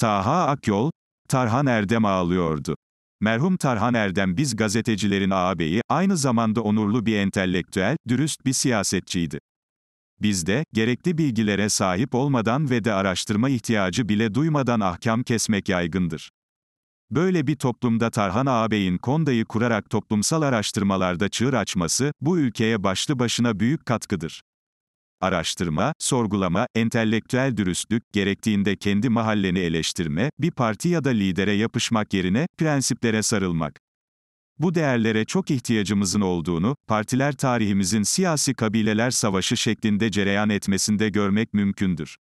Taha Akyol, Tarhan Erdem ağlıyordu. Merhum Tarhan Erdem biz gazetecilerin ağabeyi, aynı zamanda onurlu bir entelektüel, dürüst bir siyasetçiydi. Biz de, gerekli bilgilere sahip olmadan ve de araştırma ihtiyacı bile duymadan ahkam kesmek yaygındır. Böyle bir toplumda Tarhan ağabeyin kondayı kurarak toplumsal araştırmalarda çığır açması, bu ülkeye başlı başına büyük katkıdır araştırma, sorgulama, entelektüel dürüstlük, gerektiğinde kendi mahalleni eleştirme, bir parti ya da lidere yapışmak yerine, prensiplere sarılmak. Bu değerlere çok ihtiyacımızın olduğunu, partiler tarihimizin siyasi kabileler savaşı şeklinde cereyan etmesinde görmek mümkündür.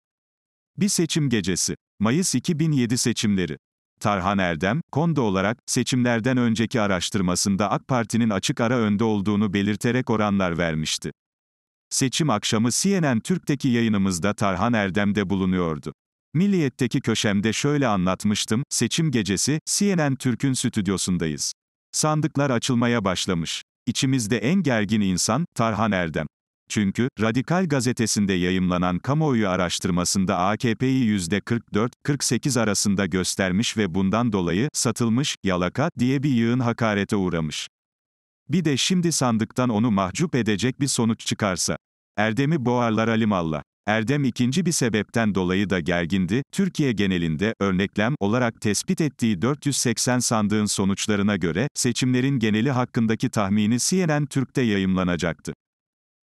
Bir seçim gecesi. Mayıs 2007 seçimleri. Tarhan Erdem, Konda olarak, seçimlerden önceki araştırmasında AK Parti'nin açık ara önde olduğunu belirterek oranlar vermişti. Seçim akşamı CNN Türk'teki yayınımızda Tarhan Erdem'de bulunuyordu. Milliyet'teki köşemde şöyle anlatmıştım, seçim gecesi, CNN Türk'ün stüdyosundayız. Sandıklar açılmaya başlamış. İçimizde en gergin insan, Tarhan Erdem. Çünkü, Radikal gazetesinde yayımlanan kamuoyu araştırmasında AKP'yi %44-48 arasında göstermiş ve bundan dolayı, satılmış, yalaka, diye bir yığın hakarete uğramış. Bir de şimdi sandıktan onu mahcup edecek bir sonuç çıkarsa. Erdem'i boğarlar alimallah. Erdem ikinci bir sebepten dolayı da gergindi, Türkiye genelinde, örneklem olarak tespit ettiği 480 sandığın sonuçlarına göre, seçimlerin geneli hakkındaki tahmini CNN Türk'te yayımlanacaktı.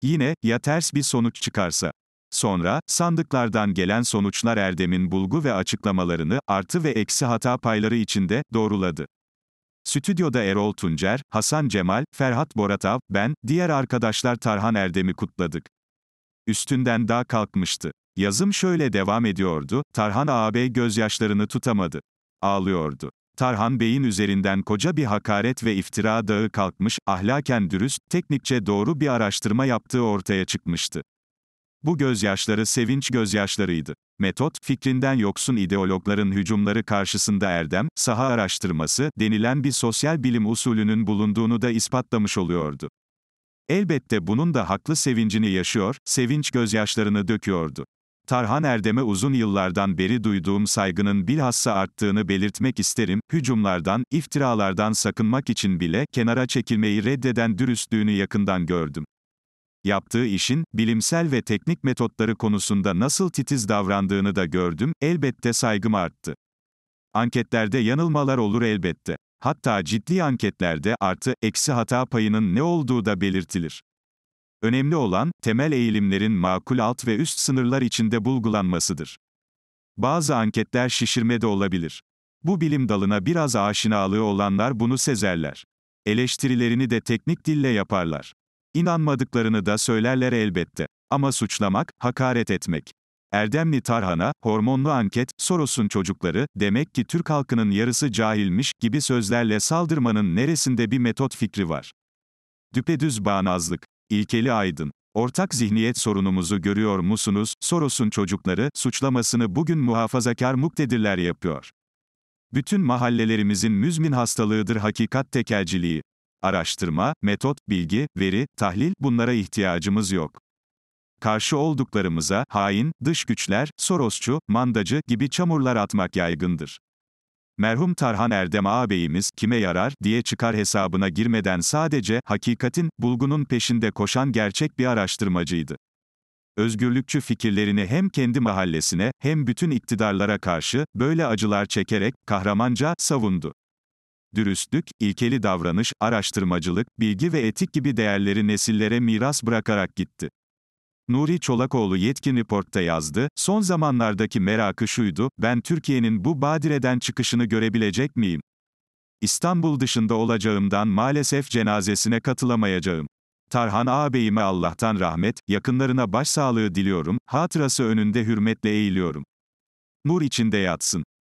Yine, ya ters bir sonuç çıkarsa? Sonra, sandıklardan gelen sonuçlar Erdem'in bulgu ve açıklamalarını, artı ve eksi hata payları içinde, doğruladı. Stüdyoda Erol Tuncer, Hasan Cemal, Ferhat Boratav, ben, diğer arkadaşlar Tarhan Erdem'i kutladık. Üstünden daha kalkmıştı. Yazım şöyle devam ediyordu, Tarhan ağabey gözyaşlarını tutamadı. Ağlıyordu. Tarhan Bey'in üzerinden koca bir hakaret ve iftira dağı kalkmış, ahlaken dürüst, teknikçe doğru bir araştırma yaptığı ortaya çıkmıştı. Bu gözyaşları sevinç gözyaşlarıydı. Metot, fikrinden yoksun ideologların hücumları karşısında erdem, saha araştırması denilen bir sosyal bilim usulünün bulunduğunu da ispatlamış oluyordu. Elbette bunun da haklı sevincini yaşıyor, sevinç gözyaşlarını döküyordu. Tarhan Erdem'e uzun yıllardan beri duyduğum saygının bilhassa arttığını belirtmek isterim, hücumlardan, iftiralardan sakınmak için bile kenara çekilmeyi reddeden dürüstlüğünü yakından gördüm. Yaptığı işin, bilimsel ve teknik metotları konusunda nasıl titiz davrandığını da gördüm, elbette saygım arttı. Anketlerde yanılmalar olur elbette. Hatta ciddi anketlerde artı, eksi hata payının ne olduğu da belirtilir. Önemli olan, temel eğilimlerin makul alt ve üst sınırlar içinde bulgulanmasıdır. Bazı anketler şişirme de olabilir. Bu bilim dalına biraz aşinalığı olanlar bunu sezerler. Eleştirilerini de teknik dille yaparlar. İnanmadıklarını da söylerler elbette. Ama suçlamak, hakaret etmek. Erdemli Tarhana, hormonlu anket, Soros'un çocukları, demek ki Türk halkının yarısı cahilmiş, gibi sözlerle saldırmanın neresinde bir metot fikri var. Düpedüz bağnazlık. İlkeli Aydın. Ortak zihniyet sorunumuzu görüyor musunuz? Soros'un çocukları, suçlamasını bugün muhafazakar muktedirler yapıyor. Bütün mahallelerimizin müzmin hastalığıdır hakikat tekelciliği araştırma, metot, bilgi, veri, tahlil, bunlara ihtiyacımız yok. Karşı olduklarımıza, hain, dış güçler, Sorosçu, mandacı gibi çamurlar atmak yaygındır. Merhum Tarhan Erdem ağabeyimiz, kime yarar, diye çıkar hesabına girmeden sadece, hakikatin, bulgunun peşinde koşan gerçek bir araştırmacıydı. Özgürlükçü fikirlerini hem kendi mahallesine, hem bütün iktidarlara karşı, böyle acılar çekerek, kahramanca, savundu dürüstlük, ilkeli davranış, araştırmacılık, bilgi ve etik gibi değerleri nesillere miras bırakarak gitti. Nuri Çolakoğlu Yetkin Report'ta yazdı, son zamanlardaki merakı şuydu, ben Türkiye'nin bu badireden çıkışını görebilecek miyim? İstanbul dışında olacağımdan maalesef cenazesine katılamayacağım. Tarhan ağabeyime Allah'tan rahmet, yakınlarına başsağlığı diliyorum, hatırası önünde hürmetle eğiliyorum. Nur içinde yatsın.